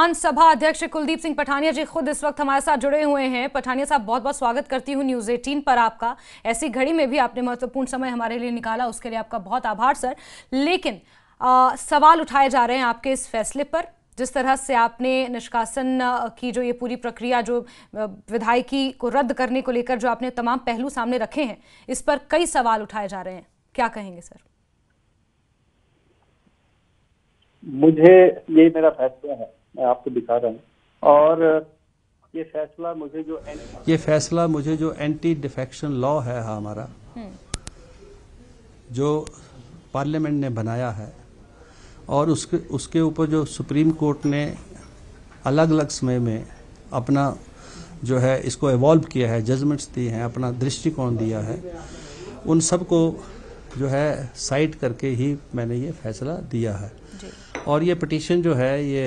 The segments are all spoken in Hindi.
विधानसभा अध्यक्ष कुलदीप सिंह पठानिया जी खुद इस वक्त हमारे साथ जुड़े हुए हैं पठानिया साहब बहुत बहुत स्वागत करती हूँ न्यूज एटीन पर आपका ऐसी घड़ी में भी आपने महत्वपूर्ण समय हमारे लिए निकाला उसके लिए आपका बहुत आभार सर लेकिन आ, सवाल उठाए जा रहे हैं आपके इस फैसले पर जिस तरह से आपने निष्कासन की जो ये पूरी प्रक्रिया जो विधायकी को रद्द करने को लेकर जो आपने तमाम पहलू सामने रखे हैं इस पर कई सवाल उठाए जा रहे हैं क्या कहेंगे सर मुझे ये मेरा फैसला है मैं आपको दिखा रहा हूँ और ये फैसला मुझे जो ये फैसला मुझे जो एंटी डिफेक्शन लॉ है हाँ हमारा हम्म। जो पार्लियामेंट ने बनाया है और उसके उसके ऊपर जो सुप्रीम कोर्ट ने अलग अलग समय में अपना जो है इसको एवॉल्व किया है जजमेंट्स दिए हैं अपना दृष्टिकोण दिया है उन सबको जो है साइट करके ही मैंने ये फैसला दिया है और ये पटिशन जो है ये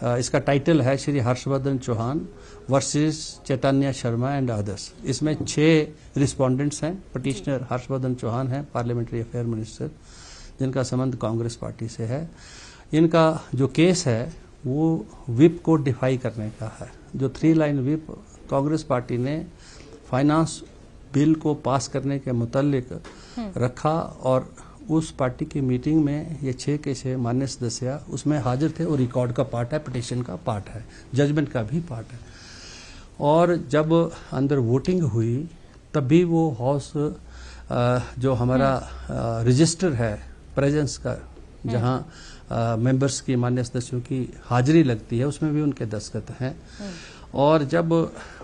Uh, इसका टाइटल है Shri Harshvardhan Chauhan versus Chaitanya Sharma and others इसमें छः रिस्पोंडेंट्स हैं पटिशनर हर्षवर्धन चौहान हैं पार्लियामेंट्री अफेयर मिनिस्टर जिनका संबंध कांग्रेस पार्टी से है इनका जो केस है वो विप को डिफाई करने का है जो three line whip Congress party ने फाइनेंस बिल को पास करने के मुतल हम्म। रखा और उस पार्टी की मीटिंग में ये छः के छः मान्य सदस्य उसमें हाजिर थे और रिकॉर्ड का पार्ट है पटिशन का पार्ट है जजमेंट का भी पार्ट है और जब अंदर वोटिंग हुई तब भी वो हाउस जो हमारा रजिस्टर है प्रेजेंस का जहाँ मेंबर्स की मान्य सदस्यों की हाजिरी लगती है उसमें भी उनके दस्तखत हैं और जब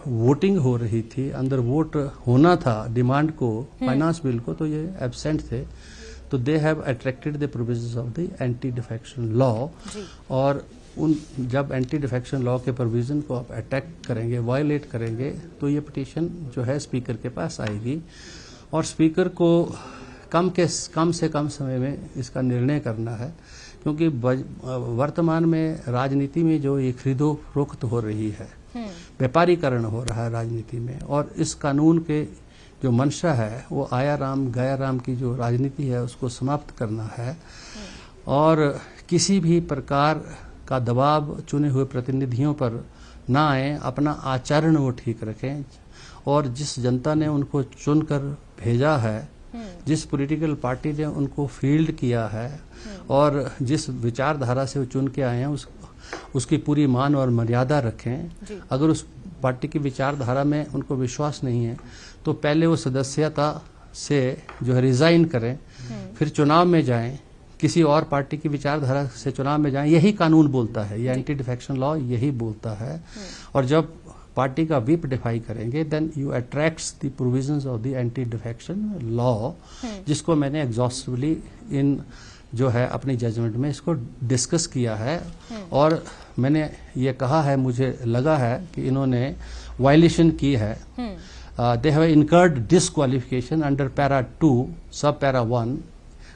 वोटिंग हो रही थी अंदर वोट होना था डिमांड को फाइनेंस हम्म। बिल को तो ये एबसेंट थे तो they have attracted the provisions of the anti defection law और उन जब एंटी डिफेक्शन लॉ के प्रोविजन को आप अटैक करेंगे वायलेट करेंगे तो ये पिटीशन जो है स्पीकर के पास आएगी और स्पीकर को कम के कम से कम समय में इसका निर्णय करना है क्योंकि वर्तमान में राजनीति में जो ये खरीदो रोकत हो रही है हम्म। व्यापारीकरण हो रहा है राजनीति में और इस कानून के जो मंशा है वो आया राम गया राम की जो राजनीति है उसको समाप्त करना है और किसी भी प्रकार का दबाव चुने हुए प्रतिनिधियों पर ना आए अपना आचरण वो ठीक रखें और जिस जनता ने उनको चुनकर भेजा है जिस पॉलिटिकल पार्टी ने उनको फील्ड किया है और जिस विचारधारा से वो चुन के आए हैं उस उसकी पूरी मान और मर्यादा रखें अगर उस पार्टी की विचारधारा में उनको विश्वास नहीं है तो पहले वो सदस्यता से जो है रिजाइन करें हम्म। फिर चुनाव में जाएं किसी और पार्टी की विचारधारा से चुनाव में जाएं यही कानून बोलता है ये एंटी डिफेक्शन लॉ यही बोलता है हम्म। और जब पार्टी का विप डिफाई करेंगे then you attracts the provisions of the anti defection law जिसको मैंने एग्जॉस्टिवली इन जो है अपनी जजमेंट में इसको डिस्कस किया है हम्म। और मैंने ये कहा है मुझे लगा है कि इन्होंने वायलेशन की है they have incurred disqualification under para two sub para one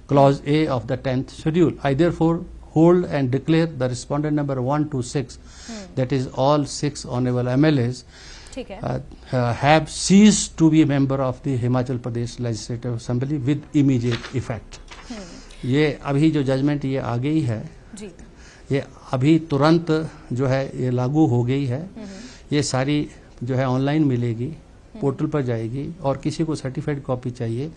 clause A of the tenth schedule I therefore hold and declare the respondent number one two six that is all six honourable M L As have cease to be member of the Himachal Pradesh legislative assembly with immediate effect ये अभी जो जजमेंट ये आ गई है जी। ये अभी तुरंत जो है ये लागू हो गई है हम्म हम्म। ये सारी जो है ऑनलाइन मिलेगी पोर्टल हम्म। पर जाएगी और किसी को सर्टिफाइड कॉपी चाहिए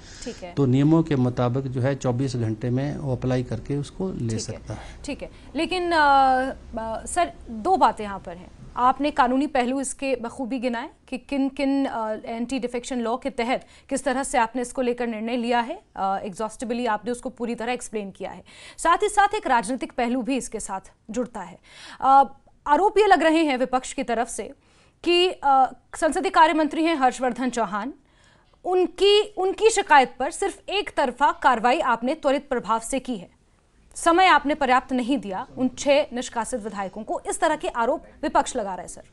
तो नियमों के मुताबिक जो है 24 घंटे में वो अप्लाई करके उसको ले सकता है ठीक है लेकिन आ, आ, सर दो बातें यहाँ पर हैं आपने कानूनी पहलू इसके बखूबी गिनाए कि किन किन एंटी डिफेक्शन लॉ के तहत किस तरह से आपने इसको लेकर निर्णय लिया है एग्जॉस्टिबली आपने उसको पूरी तरह एक्सप्लेन किया है साथ ही साथ एक राजनीतिक पहलू भी इसके साथ जुड़ता है आरोप ये लग रहे हैं विपक्ष की तरफ से कि संसदीय कार्य मंत्री हैं हर्षवर्धन चौहान उनकी उनकी शिकायत पर सिर्फ एक तरफा कार्रवाई आपने त्वरित प्रभाव से की है समय आपने पर्याप्त नहीं दिया उन छह निष्कासित विधायकों को इस तरह के आरोप विपक्ष लगा रहे सर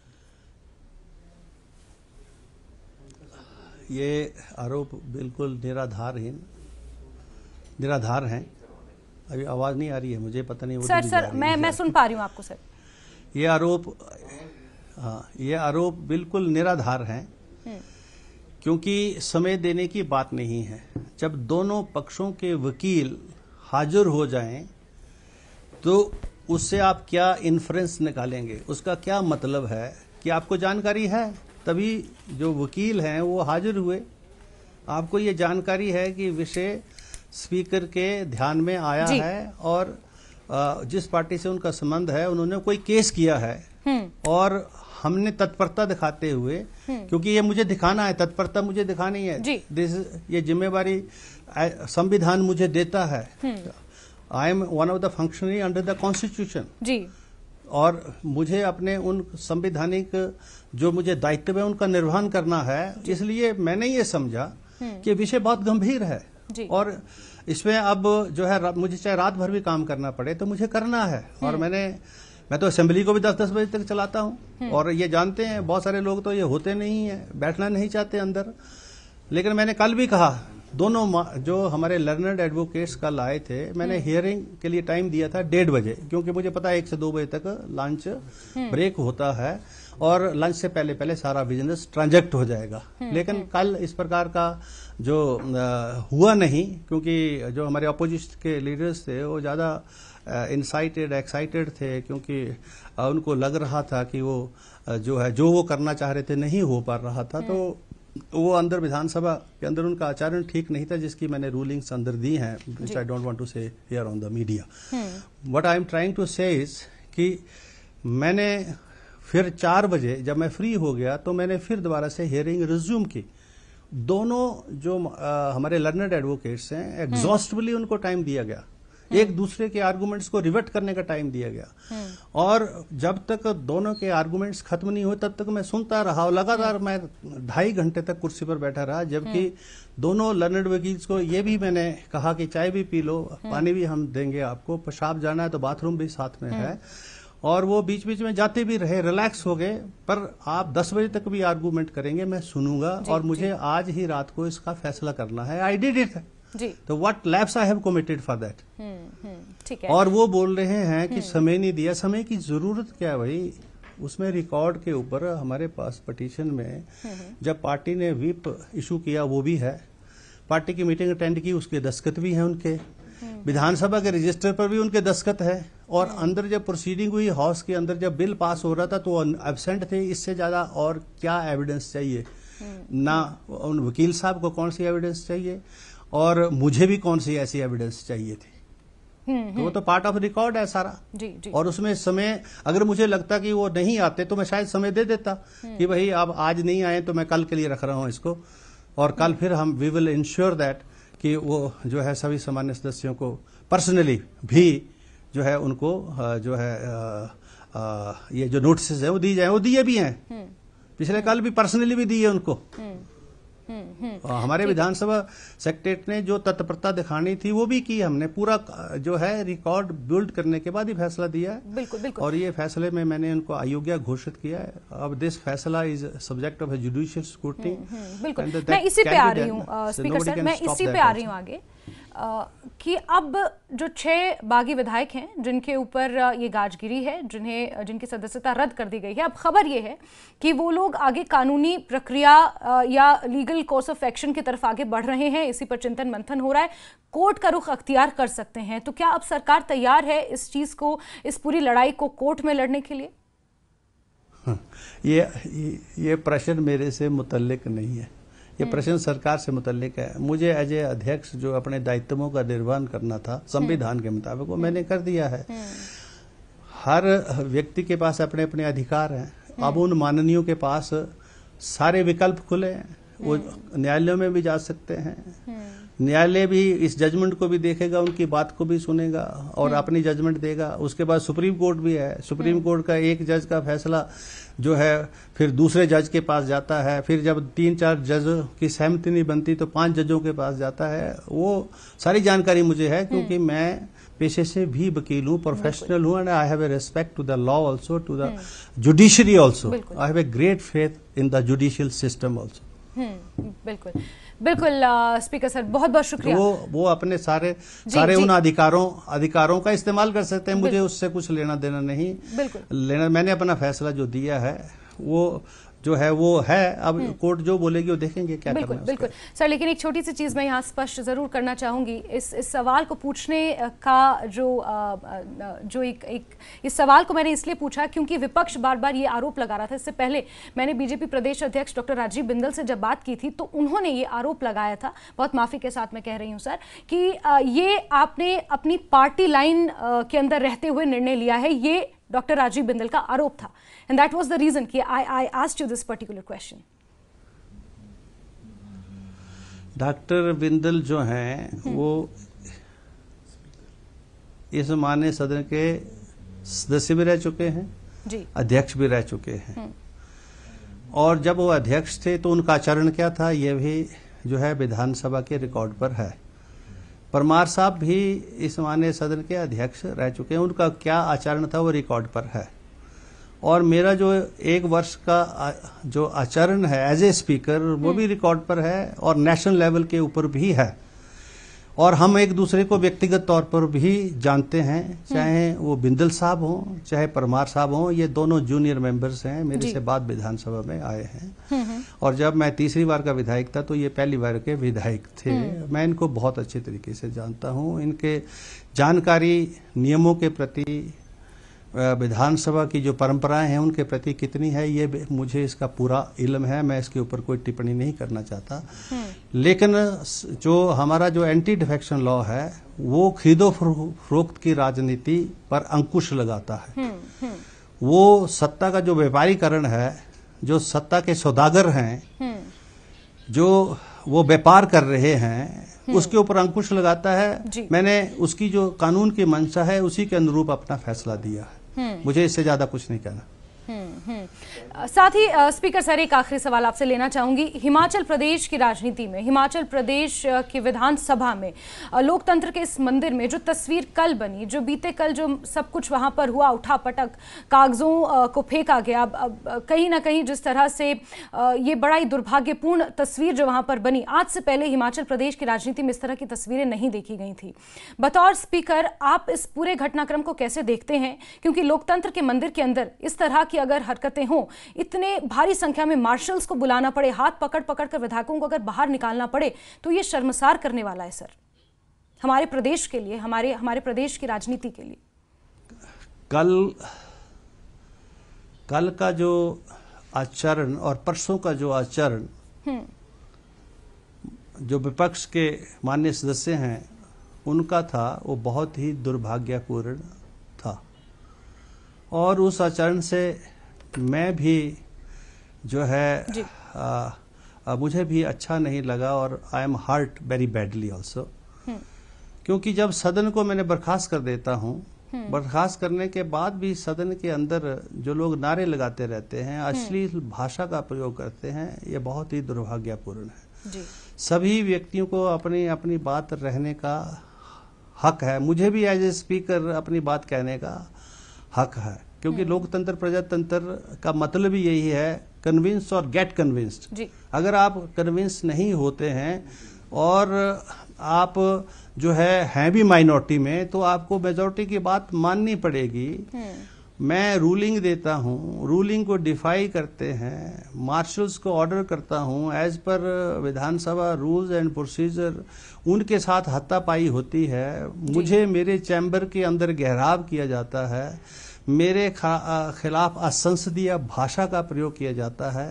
ये आरोप बिल्कुल निराधारहीन निराधार हैं अभी आवाज नहीं आ रही है मुझे पता नहीं सर सर मैं मैं सुन पा रही हूँ आपको सर ये आरोप हाँ ये आरोप बिल्कुल निराधार हैं हम्म। क्योंकि समय देने की बात नहीं है जब दोनों पक्षों के वकील हाजिर हो जाएं तो उससे आप क्या इन्फ्रेंस निकालेंगे उसका क्या मतलब है कि आपको जानकारी है तभी जो वकील हैं वो हाजिर हुए आपको ये जानकारी है कि विषय स्पीकर के ध्यान में आया है और जिस पार्टी से उनका संबंध है उन्होंने कोई केस किया है हम्म। और हमने तत्परता दिखाते हुए हम्म। क्योंकि ये मुझे दिखाना है तत्परता मुझे दिखानी है दिस ये जिम्मेवारी संविधान मुझे देता है I am one of the functionary under the constitution और मुझे अपने उन संविधानिक जो मुझे दायित्व है उनका निर्वहन करना है इसलिए मैंने ये समझा हम्म। कि विषय बहुत गंभीर है और इसमें अब जो है मुझे चाहे रात भर भी काम करना पड़े तो मुझे करना है और हम्म। मैंने मैं तो असेंबली को भी दस दस बजे तक चलाता हूँ हम्म। और ये जानते हैं बहुत सारे लोग तो ये होते नहीं है बैठना नहीं चाहते अंदर लेकिन मैंने कल भी कहा दोनों जो हमारे लर्नर्ड एडवोकेट्स कल आए थे मैंने हियरिंग हम्म। के लिए टाइम दिया था डेढ़ बजे क्योंकि मुझे पता है एक से दो बजे तक लंच ब्रेक हम्म। होता है और लंच से पहले पहले सारा बिजनेस ट्रांजेक्ट हो जाएगा लेकिन कल इस प्रकार का जो आ, हुआ नहीं क्योंकि जो हमारे अपोजिट के लीडर्स थे वो ज़्यादा इंसाइटेड एक्साइटेड थे क्योंकि उनको लग रहा था कि वो जो है जो वो करना चाह रहे थे नहीं हो पा रहा था तो वो अंदर विधानसभा के अंदर उनका आचरण ठीक नहीं था जिसकी मैंने रूलिंग्स अंदर दी हैं which I don't want to say here on the media what I am trying to say is कि मैंने फिर चार बजे जब मैं फ्री हो गया तो मैंने फिर दोबारा से हियरिंग रिज्यूम की दोनों जो आ, हमारे लर्नड एडवोकेट्स हैं एग्जॉस्टिवली हम्म। उनको टाइम दिया गया हम्म। एक दूसरे के आर्गूमेंट्स को रिवर्ट करने का टाइम दिया गया हम्म। और जब तक दोनों के आर्गूमेंट्स खत्म नहीं हुए तब तक मैं सुनता रहा और लगातार हम्म। मैं ढाई घंटे तक कुर्सी पर बैठा रहा जबकि दोनों लर्नड वकील्स को ये भी मैंने कहा कि चाय भी पी लो पानी भी हम देंगे आपको पेशाब जाना है तो बाथरूम भी साथ में है और वो बीच बीच में जाते भी रहे रिलैक्स हो गए पर आप 10 बजे तक भी आर्गूमेंट करेंगे मैं सुनूंगा और मुझे आज ही रात को इसका फैसला करना है आई डिड इट तो what lapse I have committed for that ठीक है और वो बोल रहे हैं कि हम्म। समय नहीं दिया समय की जरूरत क्या है भाई उसमें रिकॉर्ड के ऊपर हमारे पास पटिशन में हम्म, हम्म। जब पार्टी ने व्हीप इशू किया वो भी है पार्टी की मीटिंग अटेंड की उसके दस्खत भी हैं उनके विधानसभा के रजिस्टर पर भी उनके दस्खत है और अंदर जब प्रोसीडिंग हुई हाउस के अंदर जब बिल पास हो रहा था तो एबसेंट थे इससे ज्यादा और क्या एविडेंस चाहिए ना उन वकील साहब को कौन सी एविडेंस चाहिए और मुझे भी कौन सी ऐसी एविडेंस चाहिए थी हम्म, तो वो तो पार्ट ऑफ रिकॉर्ड है सारा जी, जी. और उसमें समय अगर मुझे लगता कि वो नहीं आते तो मैं शायद समय दे देता हम्म। कि भाई आप आज नहीं आए तो मैं कल के लिए रख रहा हूँ इसको और कल फिर हम वी विल इंश्योर दैट कि वो जो है सभी सामान्य सदस्यों को पर्सनली भी जो है उनको जो है आ, आ, ये जो नोटिस है वो दी जाए वो दिए भी हैं हम्म। पिछले कल भी पर्सनली भी दिए उनको हम्म, हम्म। हमारे विधानसभा सेक्रेटरी ने जो तत्परता दिखानी थी वो भी की हमने पूरा जो है रिकॉर्ड बिल्ड करने के बाद ही फैसला दिया है बिल्कुल बिल्कुल और ये फैसले में मैंने उनको अयोग्य घोषित किया है अब दिस फैसला is subject of judicial scrutiny बिल्कुल मैं इसी पे आ रही हूँ आगे कि अब जो छः बागी विधायक हैं जिनके ऊपर ये गाजगिरी है जिन्हें जिनकी सदस्यता रद्द कर दी गई है अब खबर ये है कि वो लोग आगे कानूनी प्रक्रिया या लीगल कोर्स ऑफ एक्शन की तरफ आगे बढ़ रहे हैं इसी पर चिंतन मंथन हो रहा है कोर्ट का रुख अख्तियार कर सकते हैं तो क्या अब सरकार तैयार है इस चीज़ को इस पूरी लड़ाई को कोर्ट में लड़ने के लिए हम्म, ये ये प्रश्न मेरे से मुतलक नहीं है ये हम्म। प्रश्न सरकार से मुतलिक है मुझे एज ए अध्यक्ष जो अपने दायित्वों का निर्वहन करना था हम्म। संविधान के मुताबिक वो हम्म। मैंने कर दिया है हर व्यक्ति के पास अपने अपने अधिकार हैं अब उन माननीयों के पास सारे विकल्प खुले हैं वो हम्म। न्यायालयों में भी जा सकते हैं हम्म। न्यायालय भी इस जजमेंट को भी देखेगा उनकी बात को भी सुनेगा और हम्म। अपनी जजमेंट देगा उसके बाद सुप्रीम कोर्ट भी है सुप्रीम कोर्ट का एक जज का फैसला जो है फिर दूसरे जज के पास जाता है फिर जब तीन चार जज की सहमति नहीं बनती तो पांच जजों के पास जाता है वो सारी जानकारी मुझे है क्योंकि मैं पेशे से भी वकील हूँ प्रोफेशनल हूँ and I have a respect to the law also to the judiciary also I have a great faith in the judicial system also hmm, बिल्कुल बिल्कुल स्पीकर सर बहुत बहुत शुक्रिया तो वो वो अपने सारे जी, सारे जी. उन अधिकारों अधिकारों का इस्तेमाल कर सकते हैं मुझे उससे कुछ लेना देना नहीं बिल्कुल लेना मैंने अपना फैसला जो दिया है वो जो है वो है अब हम्म। कोर्ट जो बोलेगी वो देखेंगे क्या बिल्कुल करना बिल्कुल सर लेकिन एक छोटी सी चीज़ मैं यहाँ स्पष्ट ज़रूर करना चाहूंगी इस इस सवाल को पूछने का जो जो एक एक इस सवाल को मैंने इसलिए पूछा क्योंकि विपक्ष बार बार ये आरोप लगा रहा था इससे पहले मैंने बीजेपी प्रदेश अध्यक्ष डॉक्टर राजीव बिंदल से जब बात की थी तो उन्होंने ये आरोप लगाया था बहुत माफ़ी के साथ मैं कह रही हूँ सर कि ये आपने अपनी पार्टी लाइन के अंदर रहते हुए निर्णय लिया है ये डॉक्टर राजीव बिंदल का आरोप था and that was the reason की I I asked you this particular question doctor Bindal जो हैं हम्म। वो इस मान्य सदन के सदस्य भी रह चुके हैं जी अध्यक्ष भी रह चुके हैं हम्म। और जब वो अध्यक्ष थे तो उनका आचरण क्या था यह भी जो है विधानसभा के रिकॉर्ड पर है परमार साहब भी इस मान्य सदन के अध्यक्ष रह चुके हैं उनका क्या आचरण था वो रिकॉर्ड पर है और मेरा जो एक वर्ष का जो आचरण है एज ए स्पीकर वो भी हम्म। रिकॉर्ड पर है और नेशनल लेवल के ऊपर भी है और हम एक दूसरे को व्यक्तिगत तौर पर भी जानते हैं चाहे वो बिंदल साहब हों चाहे परमार साहब हों ये दोनों जूनियर मेंबर्स हैं मेरे से बाद विधानसभा में आए हैं हम्म, हम्म। और जब मैं तीसरी बार का विधायक था तो ये पहली बार के विधायक थे हम्म। मैं इनको बहुत अच्छे तरीके से जानता हूँ इनके जानकारी नियमों के प्रति विधानसभा की जो परंपराएं हैं उनके प्रति कितनी है ये मुझे इसका पूरा इल्म है मैं इसके ऊपर कोई टिप्पणी नहीं करना चाहता हम्म। लेकिन जो हमारा जो एंटी डिफेक्शन लॉ है वो खरीदो फरोख्त की राजनीति पर अंकुश लगाता है हम्म, हम्म। वो सत्ता का जो व्यापारीकरण है जो सत्ता के सौदागर हैं जो वो व्यापार कर रहे हैं उसके ऊपर अंकुश लगाता है मैंने उसकी जो कानून की मंशा है उसी के अनुरूप अपना फैसला दिया है हम्म। मुझे इससे ज्यादा कुछ नहीं कहना हम्म, हम्म। साथ ही स्पीकर सर एक आखिरी सवाल आपसे लेना चाहूंगी हिमाचल प्रदेश की राजनीति में हिमाचल प्रदेश की विधानसभा में लोकतंत्र के इस मंदिर में जो तस्वीर कल बनी जो बीते कल जो सब कुछ वहां पर हुआ उठा पटक कागजों को फेंका गया कहीं ना कहीं जिस तरह से ये बड़ा ही दुर्भाग्यपूर्ण तस्वीर जो वहां पर बनी आज से पहले हिमाचल प्रदेश की राजनीति में इस तरह की तस्वीरें नहीं देखी गई थी बतौर स्पीकर आप इस पूरे घटनाक्रम को कैसे देखते हैं क्योंकि लोकतंत्र के मंदिर के अंदर इस तरह की की अगर हरकतें हों इतने भारी संख्या में मार्शल्स को बुलाना पड़े हाथ पकड़ पकड़ कर विधायकों को अगर बाहर निकालना पड़े तो ये शर्मसार करने वाला है सर हमारे प्रदेश के लिए हमारे हमारे प्रदेश की राजनीति के लिए कल कल का जो आचरण और परसों का जो आचरण हम्म। जो विपक्ष के मान्य सदस्य हैं उनका था वो बहुत ही दुर्भाग्यपूर्ण और उस आचरण से मैं भी जो है आ, आ, मुझे भी अच्छा नहीं लगा और I am hurt very badly also क्योंकि जब सदन को मैंने बर्खास्त कर देता हूँ हम्म। बर्खास्त करने के बाद भी सदन के अंदर जो लोग नारे लगाते रहते हैं हम्म। अश्लील भाषा का प्रयोग करते हैं ये बहुत ही दुर्भाग्यपूर्ण है जी। सभी व्यक्तियों को अपनी अपनी बात रहने का हक है मुझे भी एज ए स्पीकर अपनी बात कहने का हक है क्योंकि हम्म। लोकतंत्र प्रजातंत्र का मतलब ही यही है कन्विंस और गेट कन्विंस्ड अगर आप कन्विंस नहीं होते हैं और आप जो है हैं भी माइनॉरिटी में तो आपको मेजोरिटी की बात माननी पड़ेगी हम्म। मैं रूलिंग देता हूँ रूलिंग को डिफाई करते हैं मार्शल्स को ऑर्डर करता हूँ as per Vidhan Sabha rules and procedure उनके साथ हत्तापाई होती है मुझे मेरे चैम्बर के अंदर गहराव किया जाता है मेरे खिलाफ असंसदीय भाषा का प्रयोग किया जाता है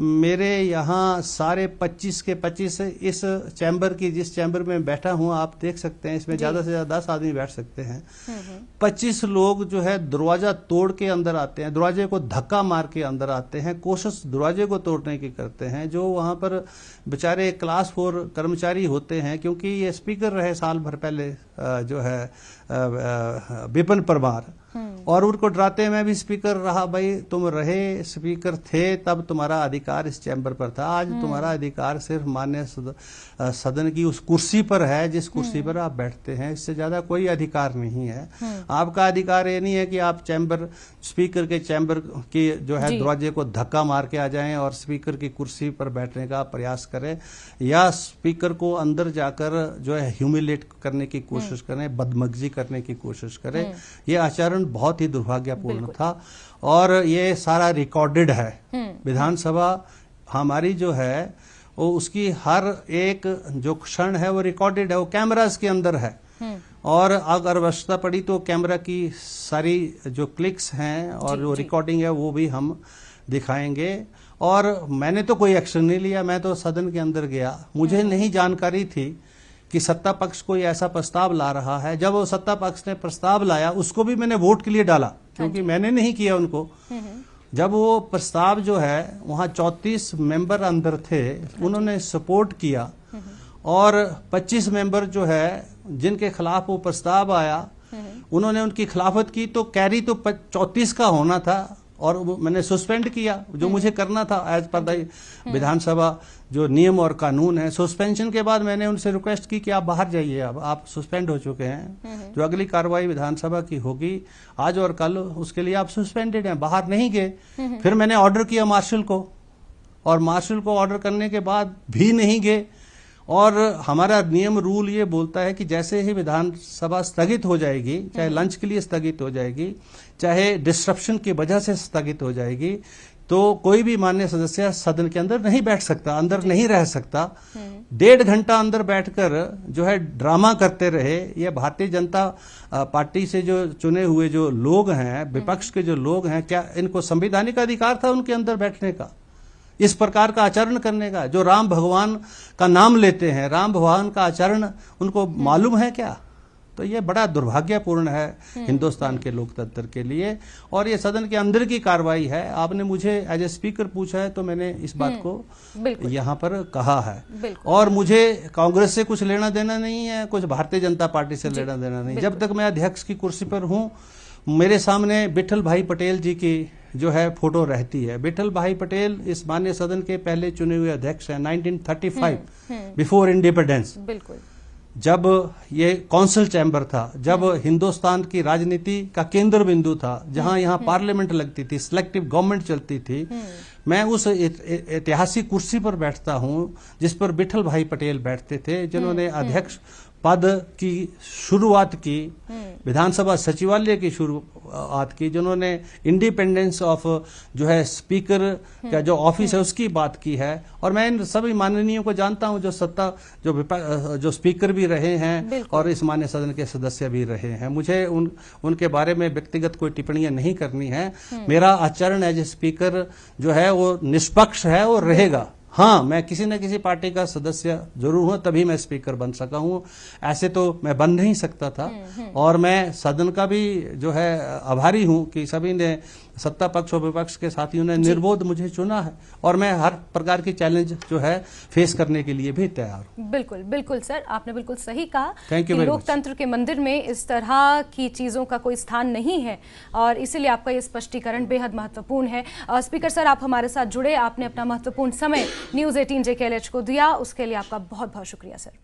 मेरे यहाँ सारे 25 के 25 इस चैम्बर की जिस चैम्बर में बैठा हूँ आप देख सकते हैं इसमें ज़्यादा से ज़्यादा दस आदमी बैठ सकते हैं 25 हम्म, हम्म। लोग जो है दरवाज़ा तोड़ के अंदर आते हैं दरवाजे को धक्का मार के अंदर आते हैं कोशिश दरवाजे को तोड़ने की करते हैं जो वहाँ पर बेचारे क्लास फोर कर्मचारी होते हैं क्योंकि ये स्पीकर रहे साल भर पहले जो है विपिन परमार हम्म। और उनको डराते मैं भी स्पीकर रहा भाई तुम रहे स्पीकर थे तब तुम्हारा अधिकार इस चैम्बर पर था आज हम्म। तुम्हारा अधिकार सिर्फ मान्य सदन की उस कुर्सी पर है जिस कुर्सी हम्म। पर आप बैठते हैं इससे ज्यादा कोई अधिकार नहीं है हम्म। आपका अधिकार ये नहीं है कि आप चैम्बर स्पीकर के चैम्बर की जो है दरवाजे को धक्का मार के आ जाए और स्पीकर की कुर्सी पर बैठने का प्रयास करें या स्पीकर को अंदर जाकर जो है ह्यूमिलेट करने की कोशिश करें बदमगजी करने की कोशिश करें यह आचरण बहुत बहुत ही दुर्भाग्यपूर्ण था और ये सारा रिकॉर्डेड है हम्म। विधानसभा हमारी जो है वो उसकी हर एक जो क्षण है वो रिकॉर्डेड है वो कैमराज के अंदर है हम्म। और अगर व्यवस्था पड़ी तो कैमरा की सारी जो क्लिक्स हैं और जो रिकॉर्डिंग है वो भी हम दिखाएंगे और मैंने तो कोई एक्शन नहीं लिया मैं तो सदन के अंदर गया मुझे हम्म। नहीं जानकारी थी कि सत्ता पक्ष कोई ऐसा प्रस्ताव ला रहा है जब वो सत्ता पक्ष ने प्रस्ताव लाया उसको भी मैंने वोट के लिए डाला क्योंकि हाँ। मैंने नहीं किया उनको हम्म, हम्म। जब वो प्रस्ताव जो है वहां चौंतीस मेंबर अंदर थे हाँ उन्होंने सपोर्ट किया हम्म, और 25 मेंबर जो है जिनके खिलाफ वो प्रस्ताव आया उन्होंने उनकी खिलाफत की तो कैरी तो चौंतीस का होना था और मैंने सस्पेंड किया जो हम्म। मुझे करना था एज पर द विधानसभा जो नियम और कानून है सस्पेंशन के बाद मैंने उनसे रिक्वेस्ट की कि आप बाहर जाइए अब आप सस्पेंड हो चुके हैं हम्म। जो अगली कार्रवाई विधानसभा की होगी आज और कल उसके लिए आप सस्पेंडेड हैं बाहर नहीं गए हम्म। फिर मैंने ऑर्डर किया मार्शल को और मार्शल को ऑर्डर करने के बाद भी नहीं गए और हमारा नियम रूल ये बोलता है कि जैसे ही विधानसभा स्थगित हो जाएगी चाहे हम्म। लंच के लिए स्थगित हो जाएगी चाहे डिस्ट्रप्शन की वजह से स्थगित हो जाएगी तो कोई भी मान्य सदस्य सदन के अंदर नहीं बैठ सकता अंदर नहीं रह सकता हम्म। डेढ़ घंटा अंदर बैठकर जो है ड्रामा करते रहे या भारतीय जनता पार्टी से जो चुने हुए जो लोग हैं हम्म। विपक्ष के जो लोग हैं क्या इनको संवैधानिक अधिकार था उनके अंदर बैठने का इस प्रकार का आचरण करने का जो राम भगवान का नाम लेते हैं राम भगवान का आचरण उनको हम्म। मालूम है क्या तो ये बड़ा दुर्भाग्यपूर्ण है हम्म। हिंदुस्तान के लोकतंत्र के लिए और ये सदन के अंदर की कार्रवाई है आपने मुझे एज ए स्पीकर पूछा है तो मैंने इस बात हम्म। को यहाँ पर कहा है और मुझे कांग्रेस से कुछ लेना देना नहीं है कुछ भारतीय जनता पार्टी से लेना देना नहीं जब तक मैं अध्यक्ष की कुर्सी पर हूँ मेरे सामने बिठल भाई पटेल जी की जो है फोटो रहती है बिठल भाई पटेल इस मान्य सदन के पहले चुने हुए अध्यक्ष हैं 1935 हम्म, हम्म। बिफोर इंडिपेंडेंस बिल्कुल जब ये काउंसिल चैम्बर था जब हम्म। हिंदुस्तान की राजनीति का केंद्र बिंदु था जहां यहाँ पार्लियामेंट लगती थी सिलेक्टिव गवर्नमेंट चलती थी मैं उस ऐतिहासिक कुर्सी पर बैठता हूं जिस पर बिठल भाई पटेल बैठते थे जिन्होंने अध्यक्ष पद की शुरुआत की हम्म। विधानसभा सचिवालय की शुरुआत की जिन्होंने इंडिपेंडेंस ऑफ जो है स्पीकर हम्म। का जो ऑफिस है हम्म। उसकी बात की है और मैं इन सभी माननीयों को जानता हूं जो सत्ता जो जो स्पीकर भी रहे हैं और इस मान्य सदन के सदस्य भी रहे हैं मुझे उन उनके बारे में व्यक्तिगत कोई टिप्पणियां नहीं करनी है मेरा आचरण एज ए स्पीकर जो है वो निष्पक्ष है और रहेगा हाँ मैं किसी न किसी पार्टी का सदस्य जरूर हूँ तभी मैं स्पीकर बन सका हूँ ऐसे तो मैं बन नहीं सकता था हम्म, हम्म। और मैं सदन का भी जो है आभारी हूँ कि सभी ने सत्ता पक्ष और विपक्ष के साथियों ने निर्बोध मुझे चुना है और मैं हर प्रकार की चैलेंज जो है फेस करने के लिए भी तैयार हूँ बिल्कुल बिल्कुल सर आपने बिल्कुल सही कहा थैंक यू लोकतंत्र के मंदिर में इस तरह की चीज़ों का कोई स्थान नहीं है और इसीलिए आपका ये स्पष्टीकरण बेहद महत्वपूर्ण है आ, स्पीकर सर आप हमारे साथ जुड़े आपने अपना महत्वपूर्ण समय न्यूज़ एटीन जे को दिया उसके लिए आपका बहुत बहुत शुक्रिया सर